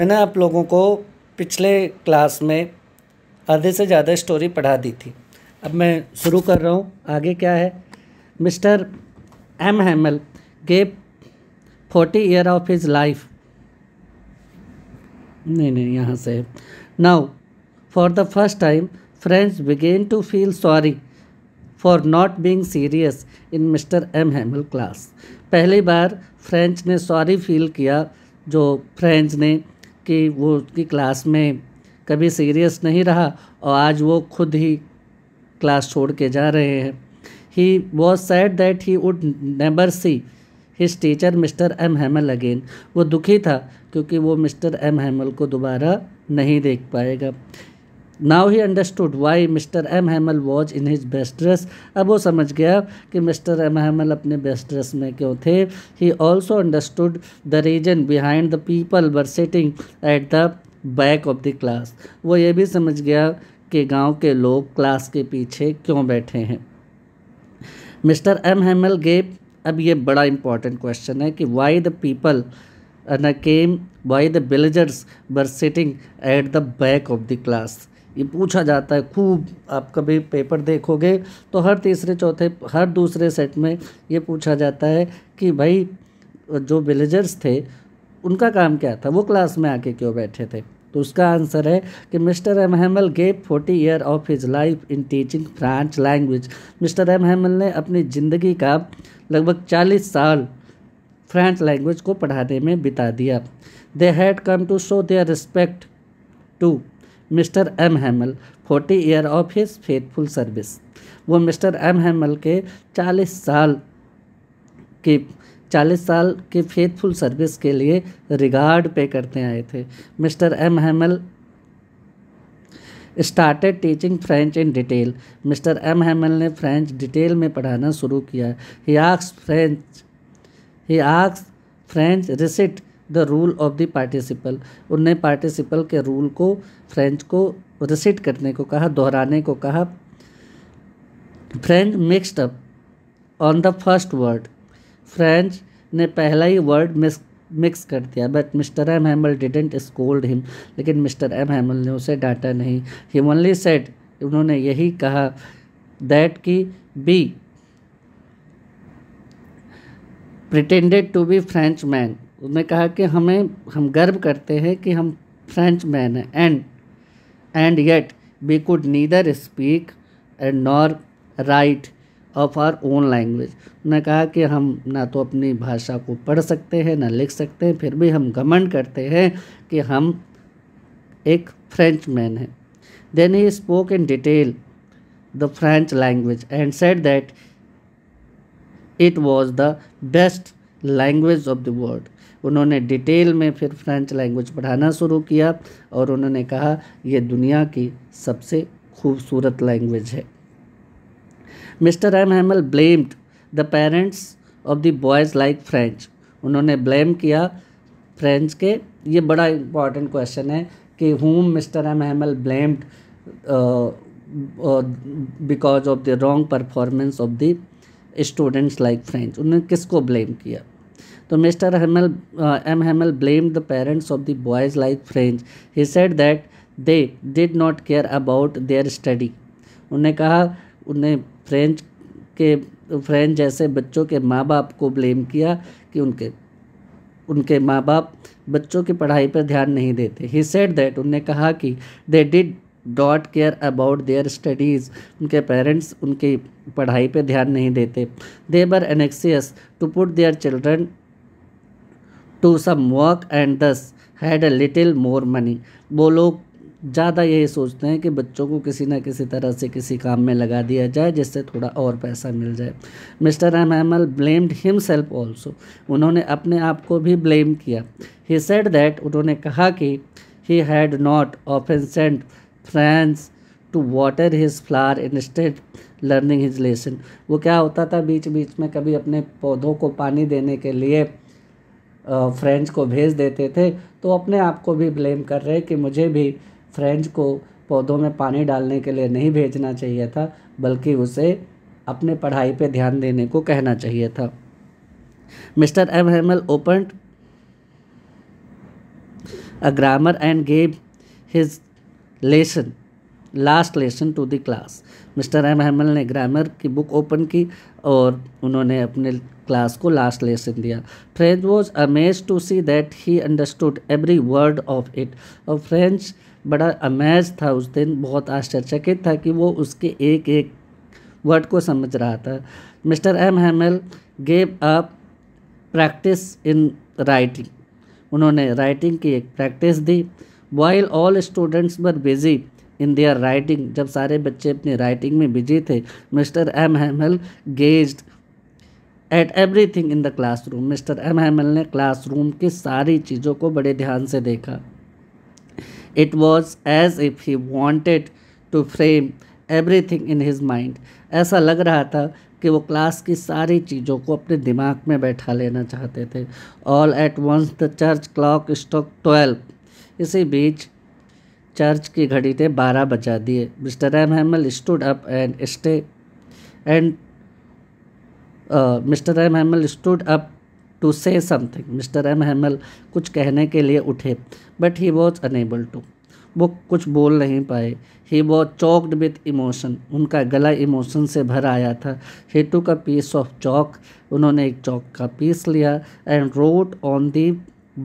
मैंने आप लोगों को पिछले क्लास में आधे से ज़्यादा स्टोरी पढ़ा दी थी अब मैं शुरू कर रहा हूँ आगे क्या है Mister M Hamel gave forty year of his life नहीं नहीं यहाँ से now for the first time friends began to feel sorry for not being serious in Mister M Hamel class पहली बार फ्रेंच ने सॉरी फील किया जो French ने कि वो उसकी क्लास में कभी सीरियस नहीं रहा और आज वो खुद ही क्लास छोड़ के जा रहे हैं he was sad that he would never see his teacher Mister M Hamel again वो दुखी था क्योंकि वो मिस्टर एम हेमल को दोबारा नहीं देख पाएगा now he understood why Mister M Hamel was in his best dress अब वो समझ गया कि मिस्टर एम हेमल अपने बेस्ट ड्रेस में क्यों थे he also understood the reason behind the people were sitting at the back of the class वो ये भी समझ गया कि गांव के लोग क्लास के पीछे क्यों बैठे हैं मिस्टर एम हेमल गेप अब ये बड़ा इंपॉर्टेंट क्वेश्चन है कि why the people came why the villagers were sitting at the back of the class ये पूछा जाता है खूब आप कभी पेपर देखोगे तो हर तीसरे चौथे हर दूसरे सेट में ये पूछा जाता है कि भाई जो विलेजर्स थे उनका काम क्या था वो क्लास में आके क्यों बैठे थे तो उसका आंसर है कि Mister M Hamel gave forty year of his life in teaching French language Mister M Hamel ने अपनी ज़िंदगी का लगभग चालीस साल फ्रेंच लैंग्वेज को पढ़ाने में बिता दिया they had come to show their respect to Mister M Hamel forty year of his faithful service वो मिस्टर एम हेमल के चालीस साल की चालीस साल की फेथफुल सर्विस के लिए रिगार्ड पे करते आए थे Mister M Hamel started teaching French in detail Mister M Hamel ने फ्रेंच डिटेल में पढ़ाना शुरू किया he asks French he asks French recite the rule of the participle उनने पार्टिसिपल के रूल को फ्रेंच को रिसिट करने को कहा दोहराने को कहा French mixed up on the first word French ने पहला ही वर्ड मिक्स मिक्स कर दिया but Mister M Hamel didn't scold him लेकिन मिस्टर एम हैमल ने उसे डांटा नहीं ही ओनली उन्होंने यही कहा दैट की be pretended to be French man उन्होंने कहा कि हमें हम गर्व करते हैं कि हम फ्रेंच मैन हैं and and yet we could neither speak and nor write of our own language उन्होंने कहा कि हम ना तो अपनी भाषा को पढ़ सकते हैं ना लिख सकते हैं फिर भी हम घमंड करते हैं कि हम एक फ्रेंच मैन हैं then he spoke in detail the French language and said that it was the best language of the world उन्होंने डिटेल में फिर फ्रेंच लैंग्वेज पढ़ाना शुरू किया और उन्होंने कहा यह दुनिया की सबसे खूबसूरत लैंग्वेज है Mister M Hamel blamed the parents of the boys like French उन्होंने ब्लेम किया फ्रेंच के ये बड़ा इम्पॉर्टेंट क्वेश्चन है कि whom Mister M Hamel blamed because of the wrong performance of the students like French उन्होंने किसको ब्लेम किया तो Mister Hamel M Hamel blame the parents of the boys like French he said that they did not care about their study उन्हें कहा उन्हें French के French जैसे बच्चों के माँ बाप को ब्लेम किया कि उनके उनके माँ बाप बच्चों की पढ़ाई पर ध्यान नहीं देते ही सेड दैट उनने कहा कि they did dot care about their studies उनके पेरेंट्स उनकी पढ़ाई पर ध्यान नहीं देते they were anxious to put their children to some work and thus had a little more money वो लोग ज़्यादा यही सोचते हैं कि बच्चों को किसी ना किसी तरह से किसी काम में लगा दिया जाए जिससे थोड़ा और पैसा मिल जाए Mister M M L blamed himself also उन्होंने अपने आप को भी ब्लेम किया ही सेड दैट उन्होंने कहा कि he had not often sent friends to water his flower state learning his lesson वो क्या होता था बीच बीच में कभी अपने पौधों को पानी देने के लिए फ्रेंच को भेज देते थे तो अपने आप को भी ब्लेम कर रहे कि मुझे भी फ्रेंच को पौधों में पानी डालने के लिए नहीं भेजना चाहिए था बल्कि उसे अपने पढ़ाई पे ध्यान देने को कहना चाहिए था Mister M Hamel open a grammar and gave his lesson last lesson to the class Mister M Hamel ने ग्रामर की बुक ओपन की और उन्होंने अपने क्लास को लास्ट लेसन दिया French was amaze to see that he understood every word of it और French बड़ा अमेज था उस दिन बहुत आश्चर्यचकित था कि वो उसके एक एक वर्ड को समझ रहा था Mister M Hamel gave up practice in writing उन्होंने राइटिंग की एक प्रैक्टिस दी while all students were busy in their writing जब सारे बच्चे अपनी राइटिंग में बिजी थे Mister M L gazed at every thing in the class room Mister M L ने क्लास रूम की सारी चीज़ों को बड़े ध्यान से देखा it was as if he wanted to frame every thing in his mind ऐसा लग रहा था कि वो क्लास की सारी चीज़ों को अपने दिमाग में बैठा लेना चाहते थे all at once the church clock struck twelve इसी बीच चर्च की घड़ी ने बारह बजा दिए Mister M Hamel stood up and stay and Mister M Hamel stood up to say something Mister M Hamel कुछ कहने के लिए उठे but he was unable to वो कुछ बोल नहीं पाए he was choked with emotion उनका गला इमोशन से भर आया था हेटू का पीस ऑफ चौक उन्होंने एक चौक का पीस लिया and wrote on the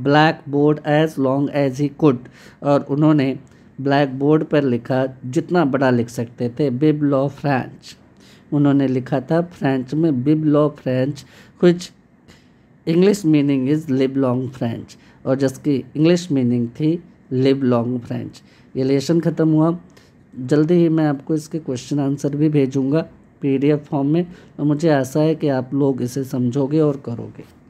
blackboard as long as he could और उन्होंने ब्लैक बोर्ड पर लिखा जितना बड़ा लिख सकते थे बिब लॉ फ्रेंच उन्होंने लिखा था फ्रेंच में बिब लॉ फ्रेंच कुछ English meaning is live long French और जिसकी इंग्लिश मीनिंग थी लिब लॉन्ग फ्रेंच ये लेसन ख़त्म हुआ जल्दी ही मैं आपको इसके क्वेश्चन आंसर भी भेजूँगा पीडीएफ फॉर्म में और मुझे आशा है कि आप लोग इसे समझोगे और करोगे